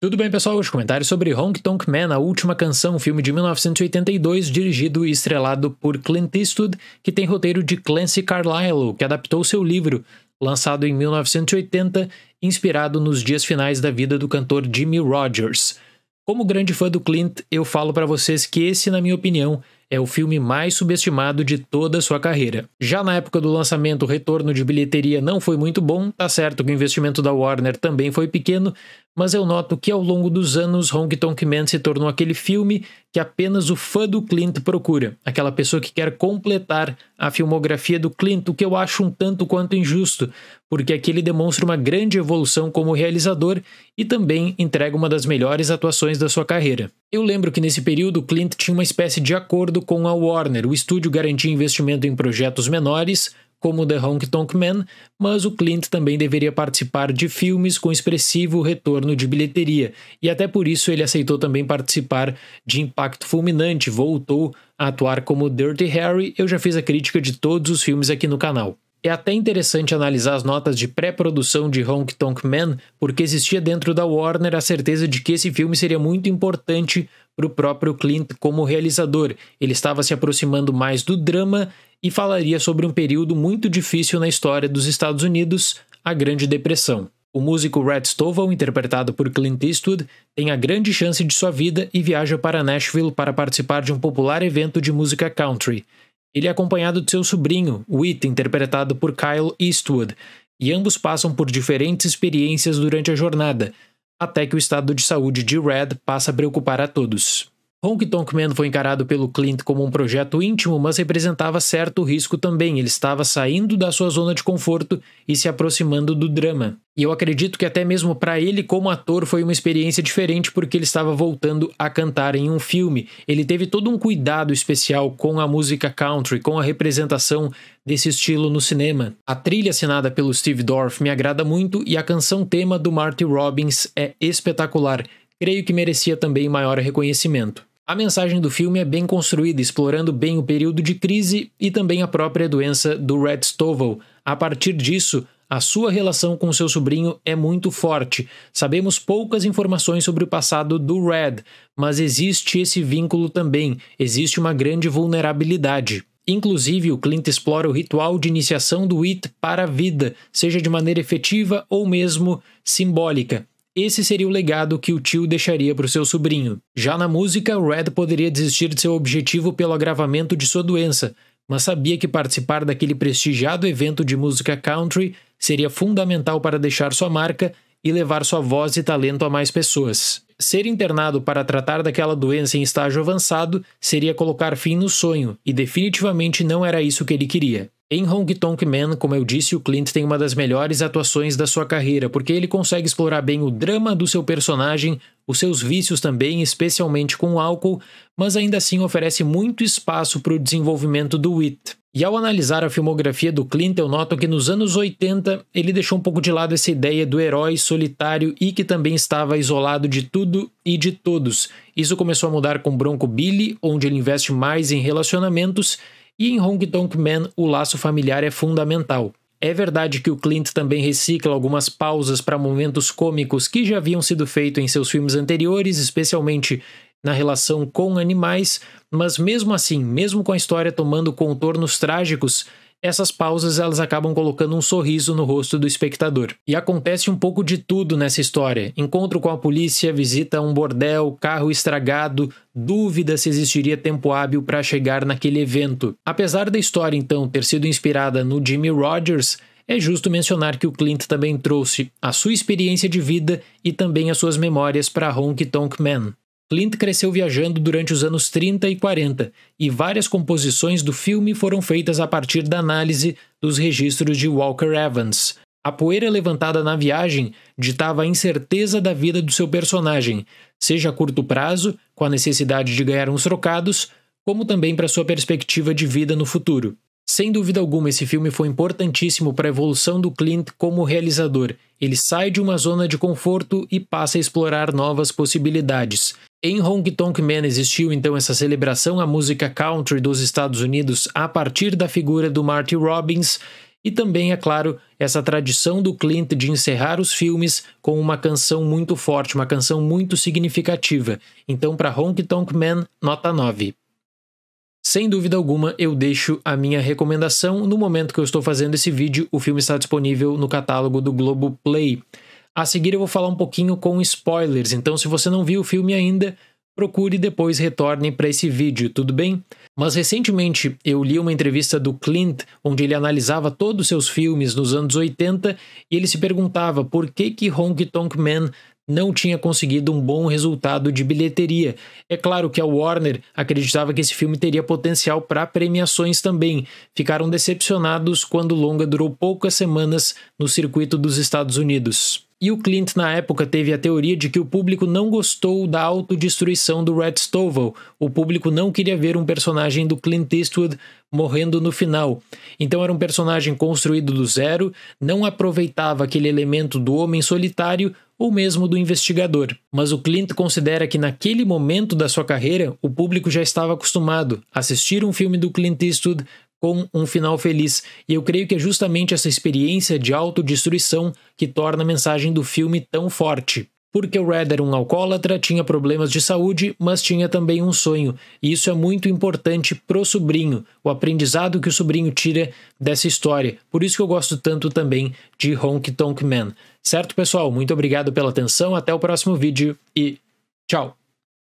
Tudo bem, pessoal? Os comentários sobre Honk Tonk Man, a última canção, filme de 1982, dirigido e estrelado por Clint Eastwood, que tem roteiro de Clancy Carlyle, que adaptou seu livro, lançado em 1980, inspirado nos dias finais da vida do cantor Jimmy Rogers. Como grande fã do Clint, eu falo para vocês que esse, na minha opinião, é o filme mais subestimado de toda sua carreira. Já na época do lançamento, o retorno de bilheteria não foi muito bom, tá certo que o investimento da Warner também foi pequeno, mas eu noto que ao longo dos anos Hong Kong Man se tornou aquele filme que apenas o fã do Clint procura, aquela pessoa que quer completar a filmografia do Clint, o que eu acho um tanto quanto injusto, porque aqui ele demonstra uma grande evolução como realizador e também entrega uma das melhores atuações da sua carreira. Eu lembro que nesse período Clint tinha uma espécie de acordo com a Warner. O estúdio garantia investimento em projetos menores, como The Honk Tonk Man, mas o Clint também deveria participar de filmes com expressivo retorno de bilheteria, e até por isso ele aceitou também participar de Impacto Fulminante, voltou a atuar como Dirty Harry. Eu já fiz a crítica de todos os filmes aqui no canal. É até interessante analisar as notas de pré-produção de Honk Tonk Man, porque existia dentro da Warner a certeza de que esse filme seria muito importante para o próprio Clint como realizador. Ele estava se aproximando mais do drama e falaria sobre um período muito difícil na história dos Estados Unidos, a Grande Depressão. O músico Red Stovall, interpretado por Clint Eastwood, tem a grande chance de sua vida e viaja para Nashville para participar de um popular evento de música country. Ele é acompanhado de seu sobrinho, Whit, interpretado por Kyle Eastwood, e ambos passam por diferentes experiências durante a jornada, até que o estado de saúde de Red passa a preocupar a todos. Honky Tonk Man foi encarado pelo Clint como um projeto íntimo, mas representava certo risco também. Ele estava saindo da sua zona de conforto e se aproximando do drama. E eu acredito que até mesmo para ele como ator foi uma experiência diferente porque ele estava voltando a cantar em um filme. Ele teve todo um cuidado especial com a música country, com a representação desse estilo no cinema. A trilha assinada pelo Steve Dorff me agrada muito e a canção tema do Marty Robbins é espetacular. Creio que merecia também maior reconhecimento. A mensagem do filme é bem construída, explorando bem o período de crise e também a própria doença do Red Stovall. A partir disso, a sua relação com seu sobrinho é muito forte. Sabemos poucas informações sobre o passado do Red, mas existe esse vínculo também, existe uma grande vulnerabilidade. Inclusive, o Clint explora o ritual de iniciação do It para a vida, seja de maneira efetiva ou mesmo simbólica. Esse seria o legado que o tio deixaria para o seu sobrinho. Já na música, Red poderia desistir de seu objetivo pelo agravamento de sua doença, mas sabia que participar daquele prestigiado evento de música country seria fundamental para deixar sua marca e levar sua voz e talento a mais pessoas. Ser internado para tratar daquela doença em estágio avançado seria colocar fim no sonho, e definitivamente não era isso que ele queria. Em Hong Kong man como eu disse, o Clint tem uma das melhores atuações da sua carreira, porque ele consegue explorar bem o drama do seu personagem, os seus vícios também, especialmente com o álcool, mas ainda assim oferece muito espaço para o desenvolvimento do Wit. E ao analisar a filmografia do Clint, eu noto que nos anos 80 ele deixou um pouco de lado essa ideia do herói solitário e que também estava isolado de tudo e de todos. Isso começou a mudar com Bronco Billy, onde ele investe mais em relacionamentos, e em Hong Dong Man, o laço familiar é fundamental. É verdade que o Clint também recicla algumas pausas para momentos cômicos que já haviam sido feitos em seus filmes anteriores, especialmente na relação com animais, mas mesmo assim, mesmo com a história tomando contornos trágicos, essas pausas elas acabam colocando um sorriso no rosto do espectador. E acontece um pouco de tudo nessa história: encontro com a polícia, visita a um bordel, carro estragado, dúvida se existiria tempo hábil para chegar naquele evento. Apesar da história então ter sido inspirada no Jimmy Rogers, é justo mencionar que o Clint também trouxe a sua experiência de vida e também as suas memórias para Honky Tonk Man. Clint cresceu viajando durante os anos 30 e 40, e várias composições do filme foram feitas a partir da análise dos registros de Walker Evans. A poeira levantada na viagem ditava a incerteza da vida do seu personagem, seja a curto prazo, com a necessidade de ganhar uns trocados, como também para sua perspectiva de vida no futuro. Sem dúvida alguma, esse filme foi importantíssimo para a evolução do Clint como realizador. Ele sai de uma zona de conforto e passa a explorar novas possibilidades. Em Honky Tonk Man existiu então essa celebração à música country dos Estados Unidos a partir da figura do Marty Robbins e também, é claro, essa tradição do Clint de encerrar os filmes com uma canção muito forte, uma canção muito significativa. Então, para Honky Tonk Man, nota 9. Sem dúvida alguma, eu deixo a minha recomendação. No momento que eu estou fazendo esse vídeo, o filme está disponível no catálogo do Globo Play. A seguir eu vou falar um pouquinho com spoilers, então se você não viu o filme ainda, procure e depois retorne para esse vídeo, tudo bem? Mas recentemente eu li uma entrevista do Clint, onde ele analisava todos os seus filmes nos anos 80 e ele se perguntava por que que Honky Tonk Man não tinha conseguido um bom resultado de bilheteria. É claro que a Warner acreditava que esse filme teria potencial para premiações também. Ficaram decepcionados quando o longa durou poucas semanas no circuito dos Estados Unidos. E o Clint, na época, teve a teoria de que o público não gostou da autodestruição do Red Stovall. O público não queria ver um personagem do Clint Eastwood morrendo no final. Então era um personagem construído do zero, não aproveitava aquele elemento do homem solitário, ou mesmo do investigador. Mas o Clint considera que naquele momento da sua carreira, o público já estava acostumado a assistir um filme do Clint Eastwood com um final feliz, e eu creio que é justamente essa experiência de autodestruição que torna a mensagem do filme tão forte porque o Red era um alcoólatra, tinha problemas de saúde, mas tinha também um sonho, e isso é muito importante pro sobrinho, o aprendizado que o sobrinho tira dessa história. Por isso que eu gosto tanto também de Honky Tonk Man. Certo, pessoal? Muito obrigado pela atenção, até o próximo vídeo e tchau!